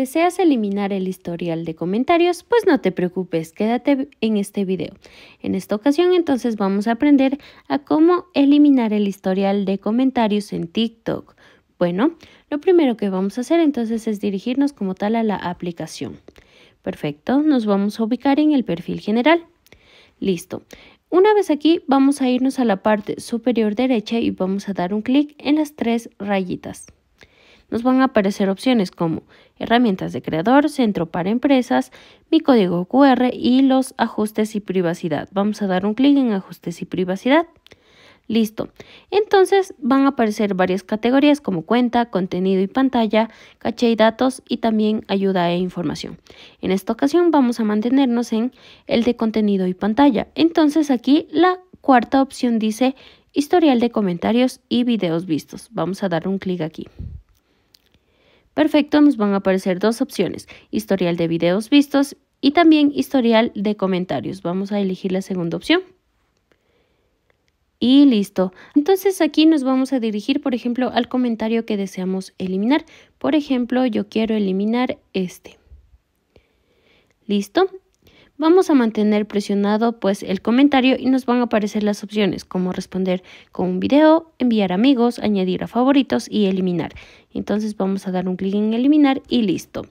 ¿Deseas eliminar el historial de comentarios? Pues no te preocupes, quédate en este video. En esta ocasión entonces vamos a aprender a cómo eliminar el historial de comentarios en TikTok. Bueno, lo primero que vamos a hacer entonces es dirigirnos como tal a la aplicación. Perfecto, nos vamos a ubicar en el perfil general. Listo. Una vez aquí vamos a irnos a la parte superior derecha y vamos a dar un clic en las tres rayitas nos van a aparecer opciones como herramientas de creador, centro para empresas, mi código QR y los ajustes y privacidad. Vamos a dar un clic en ajustes y privacidad. Listo. Entonces van a aparecer varias categorías como cuenta, contenido y pantalla, caché y datos y también ayuda e información. En esta ocasión vamos a mantenernos en el de contenido y pantalla. Entonces aquí la cuarta opción dice historial de comentarios y videos vistos. Vamos a dar un clic aquí. Perfecto, nos van a aparecer dos opciones, historial de videos vistos y también historial de comentarios. Vamos a elegir la segunda opción. Y listo. Entonces aquí nos vamos a dirigir, por ejemplo, al comentario que deseamos eliminar. Por ejemplo, yo quiero eliminar este. Listo. Vamos a mantener presionado pues el comentario y nos van a aparecer las opciones como responder con un video, enviar amigos, añadir a favoritos y eliminar. Entonces vamos a dar un clic en eliminar y listo.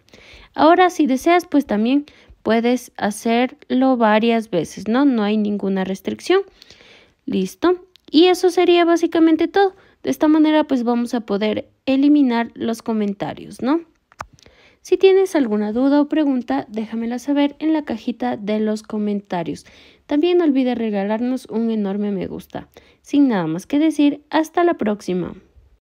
Ahora si deseas pues también puedes hacerlo varias veces, ¿no? No hay ninguna restricción. Listo. Y eso sería básicamente todo. De esta manera pues vamos a poder eliminar los comentarios, ¿no? Si tienes alguna duda o pregunta, déjamela saber en la cajita de los comentarios. También no olvides regalarnos un enorme me gusta. Sin nada más que decir, hasta la próxima.